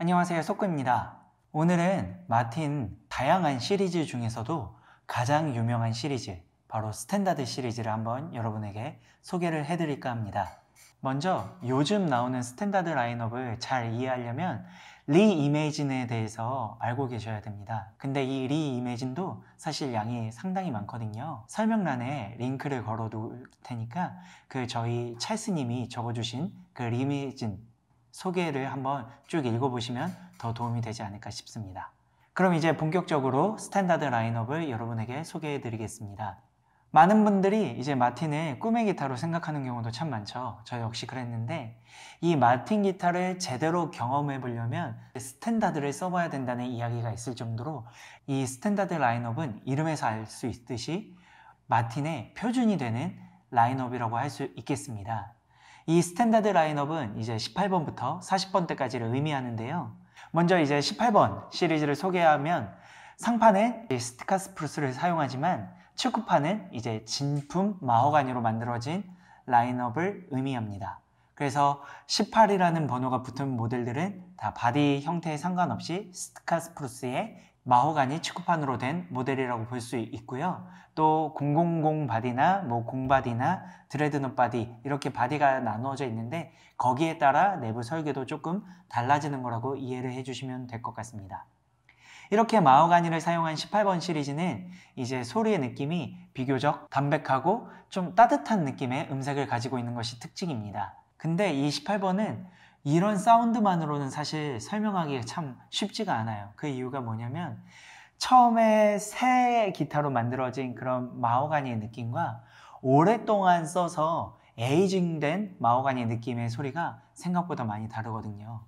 안녕하세요 소꾸입니다 오늘은 마틴 다양한 시리즈 중에서도 가장 유명한 시리즈 바로 스탠다드 시리즈를 한번 여러분에게 소개를 해드릴까 합니다 먼저 요즘 나오는 스탠다드 라인업을 잘 이해하려면 리 이메이진에 대해서 알고 계셔야 됩니다 근데 이리 이메이진도 사실 양이 상당히 많거든요 설명란에 링크를 걸어 놓을 테니까 그 저희 찰스님이 적어주신 그리 이메이진 소개를 한번 쭉 읽어보시면 더 도움이 되지 않을까 싶습니다. 그럼 이제 본격적으로 스탠다드 라인업을 여러분에게 소개해 드리겠습니다. 많은 분들이 이제 마틴을 꿈의 기타로 생각하는 경우도 참 많죠. 저 역시 그랬는데 이 마틴 기타를 제대로 경험해 보려면 스탠다드를 써봐야 된다는 이야기가 있을 정도로 이 스탠다드 라인업은 이름에서 알 수 있듯이 마틴의 표준이 되는 라인업이라고 할 수 있겠습니다. 이 스탠다드 라인업은 이제 18번부터 4 0번때까지를 의미하는데요. 먼저 이제 18번 시리즈를 소개하면 상판은 스티카 스프루스를 사용하지만 축구판은 이제 진품 마호가니로 만들어진 라인업을 의미합니다. 그래서 18이라는 번호가 붙은 모델들은 다 바디 형태에 상관없이 스티카 스프루스의 마호가니 축구판으로 된 모델이라고 볼 수 있고요. 또 000 바디나 뭐 공바디나 드레드넛 바디 이렇게 바디가 나누어져 있는데 거기에 따라 내부 설계도 조금 달라지는 거라고 이해를 해주시면 될 것 같습니다. 이렇게 마호가니를 사용한 18번 시리즈는 이제 소리의 느낌이 비교적 담백하고 좀 따뜻한 느낌의 음색을 가지고 있는 것이 특징입니다. 근데 이 18번은 이런 사운드만으로는 사실 설명하기가 참 쉽지가 않아요. 그 이유가 뭐냐면 처음에 새 기타로 만들어진 그런 마호가니의 느낌과 오랫동안 써서 에이징된 마호가니 의 느낌의 소리가 생각보다 많이 다르거든요.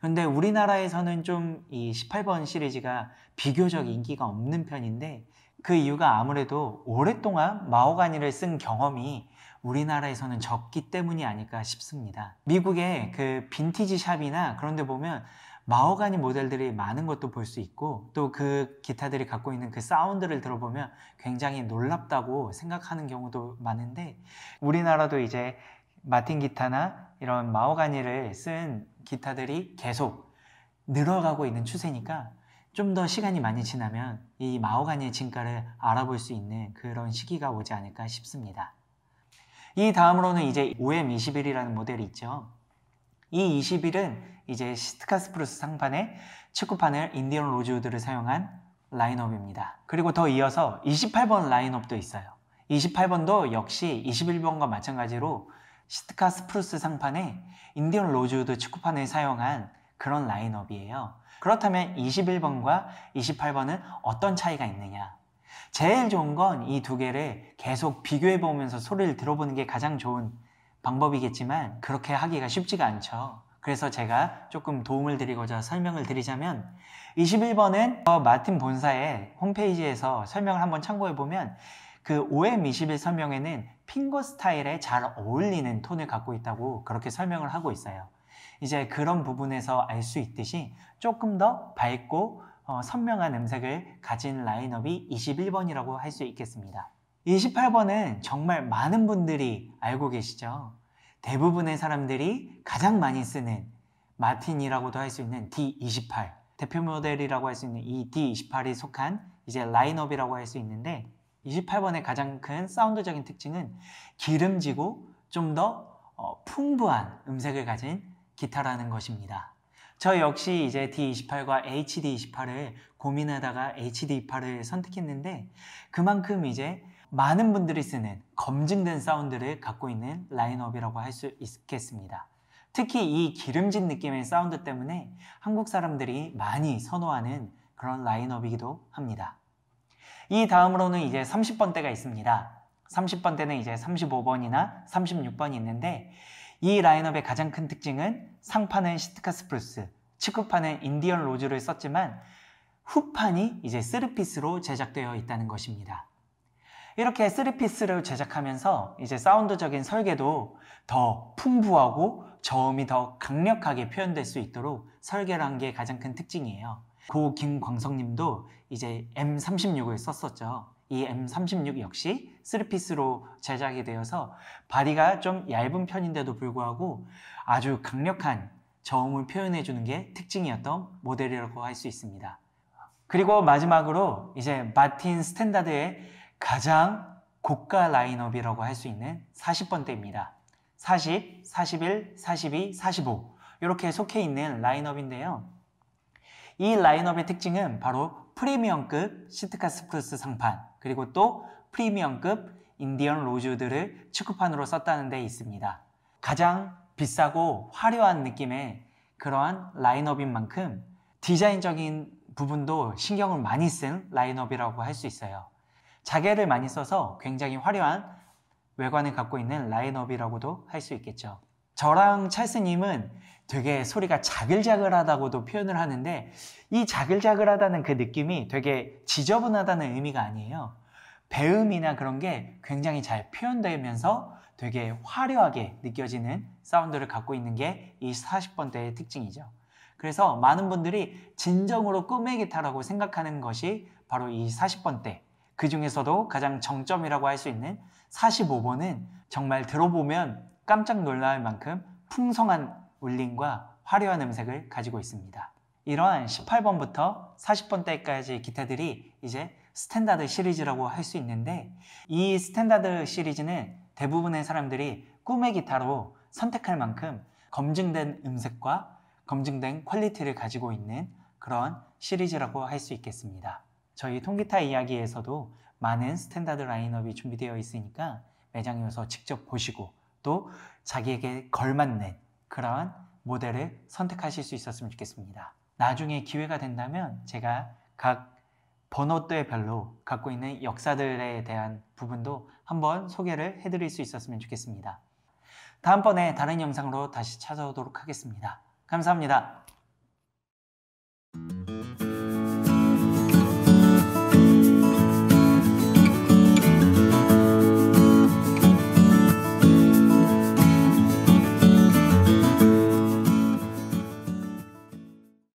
근데 우리나라에서는 좀 이 18번 시리즈가 비교적 인기가 없는 편인데 그 이유가 아무래도 오랫동안 마호가니를 쓴 경험이 우리나라에서는 적기 때문이 아닐까 싶습니다. 미국의 그 빈티지 샵이나 그런 데 보면 마호가니 모델들이 많은 것도 볼 수 있고 또 그 기타들이 갖고 있는 그 사운드를 들어보면 굉장히 놀랍다고 생각하는 경우도 많은데 우리나라도 이제 마틴 기타나 이런 마호가니를 쓴 기타들이 계속 늘어가고 있는 추세니까 좀 더 시간이 많이 지나면 이 마호가니의 진가를 알아볼 수 있는 그런 시기가 오지 않을까 싶습니다. 이 다음으로는 이제 OM21이라는 모델이 있죠. 이2 1은 이제 시트카스프루스 상판에 축구판을 인디언 로즈우드를 사용한 라인업입니다. 그리고 더 이어서 28번 라인업도 있어요. 28번도 역시 21번과 마찬가지로 시트카스프루스 상판에 인디언 로즈우드 축구판을 사용한 그런 라인업이에요. 그렇다면 21번과 28번은 어떤 차이가 있느냐? 제일 좋은 건 이 두 개를 계속 비교해 보면서 소리를 들어보는 게 가장 좋은 방법이겠지만 그렇게 하기가 쉽지가 않죠. 그래서 제가 조금 도움을 드리고자 설명을 드리자면 21번은 어, 마틴 본사의 홈페이지에서 설명을 한번 참고해 보면 그 OM21 설명에는 핑거 스타일에 잘 어울리는 톤을 갖고 있다고 그렇게 설명을 하고 있어요. 이제 그런 부분에서 알 수 있듯이 조금 더 밝고 어, 선명한 음색을 가진 라인업이 21번이라고 할 수 있겠습니다. 28번은 정말 많은 분들이 알고 계시죠. 대부분의 사람들이 가장 많이 쓰는 마틴이라고도 할 수 있는 D28 대표 모델이라고 할 수 있는 이 D28이 속한 이제 라인업이라고 할 수 있는데 28번의 가장 큰 사운드적인 특징은 기름지고 좀더 어, 풍부한 음색을 가진 기타라는 것입니다. 저 역시 이제 D28과 HD28을 고민하다가 HD28을 선택했는데 그만큼 이제 많은 분들이 쓰는 검증된 사운드를 갖고 있는 라인업이라고 할 수 있겠습니다. 특히 이 기름진 느낌의 사운드 때문에 한국 사람들이 많이 선호하는 그런 라인업이기도 합니다. 이 다음으로는 이제 30번대가 있습니다. 30번대는 이제 35번이나 36번이 있는데 이 라인업의 가장 큰 특징은 상판은 시트카 스프루스, 측후판은 인디언 로즈를 썼지만 후판이 이제 쓰리피스로 제작되어 있다는 것입니다. 이렇게 쓰리피스를 제작하면서 이제 사운드적인 설계도 더 풍부하고 저음이 더 강력하게 표현될 수 있도록 설계란게 가장 큰 특징이에요. 고 김광석 님도 이제 M36을 썼었죠. 이 e M36 역시 3피스로 제작이 되어서 바디가 좀 얇은 편인데도 불구하고 아주 강력한 저음을 표현해 주는 게 특징이었던 모델이라고 할 수 있습니다. 그리고 마지막으로 이제 마틴 스탠다드의 가장 고가 라인업이라고 할 수 있는 40번대입니다. 40, 41, 42, 45 이렇게 속해 있는 라인업인데요. 이 라인업의 특징은 바로 프리미엄급 시트카 스플러스 상판 그리고 또 프리미엄급 인디언 로즈우드를 축구판으로 썼다는 데 있습니다. 가장 비싸고 화려한 느낌의 그러한 라인업인 만큼 디자인적인 부분도 신경을 많이 쓴 라인업이라고 할 수 있어요. 자개를 많이 써서 굉장히 화려한 외관을 갖고 있는 라인업이라고도 할 수 있겠죠. 저랑 찰스님은 되게 소리가 자글자글하다고도 표현을 하는데 이 자글자글하다는 그 느낌이 되게 지저분하다는 의미가 아니에요. 배음이나 그런 게 굉장히 잘 표현되면서 되게 화려하게 느껴지는 사운드를 갖고 있는 게 이 40번대의 특징이죠. 그래서 많은 분들이 진정으로 꿈의 기타라고 생각하는 것이 바로 이 40번대. 그 중에서도 가장 정점이라고 할 수 있는 45번은 정말 들어보면 깜짝 놀랄 만큼 풍성한 울림과 화려한 음색을 가지고 있습니다. 이러한 18번부터 40번대까지의 기타들이 이제 스탠다드 시리즈라고 할 수 있는데 이 스탠다드 시리즈는 대부분의 사람들이 꿈의 기타로 선택할 만큼 검증된 음색과 검증된 퀄리티를 가지고 있는 그런 시리즈라고 할 수 있겠습니다. 저희 통기타 이야기에서도 많은 스탠다드 라인업이 준비되어 있으니까 매장에 서 직접 보시고 또 자기에게 걸맞는 그러한 모델을 선택하실 수 있었으면 좋겠습니다. 나중에 기회가 된다면 제가 각 번호대별로 갖고 있는 역사들에 대한 부분도 한번 소개를 해드릴 수 있었으면 좋겠습니다. 다음번에 다른 영상으로 다시 찾아오도록 하겠습니다. 감사합니다.